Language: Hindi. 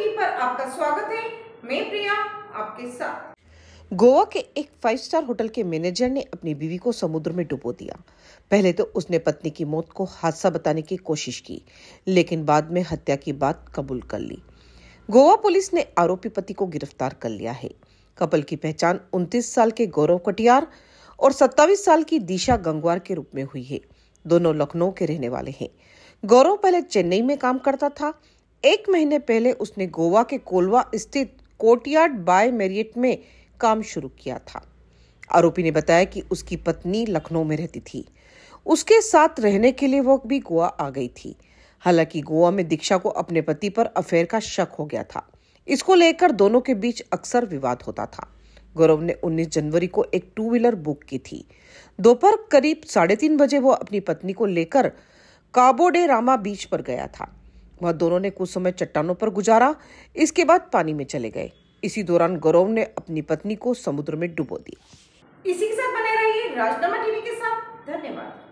टीवी पर आपका स्वागत है मैं प्रिया आपके साथ गोवा के एक फाइव स्टार होटल के मैनेजर ने अपनी बीवी को समुद्र में डुबो दिया पहले तो उसने पत्नी की मौत को हादसा बताने की कोशिश की लेकिन बाद में हत्या की बात कबूल कर ली गोवा पुलिस ने आरोपी पति को गिरफ्तार कर लिया है कपल की पहचान 29 साल के गौरव कटियार और 27 साल की दिशा गंगवार के रूप में हुई है दोनों लखनऊ के रहने वाले हैं गौरव पहले चेन्नई में काम करता था एक महीने पहले उसने गोवा के कोलवा स्थित कोटियाड बाय मेरियट में काम शुरू किया था आरोपी ने बताया कि उसकी पत्नी लखनऊ में रहती थी उसके साथ रहने के लिए वो भी गोवा आ गई थी हालांकि गोवा में दीक्षा को अपने पति पर अफेयर का शक हो गया था इसको लेकर दोनों के बीच अक्सर विवाद होता था गौरव ने 19 जनवरी को एक टू व्हीलर बुक की थी दोपहर करीब साढ़े तीन बजे वो अपनी पत्नी को लेकर काबोडे रामा बीच पर गया था वह दोनों ने कुछ समय चट्टानों पर गुजारा इसके बाद पानी में चले गए इसी दौरान गौरव ने अपनी पत्नी को समुद्र में डुबो दिया इसी के साथ बने रहिए राजनामा टीवी के साथ धन्यवाद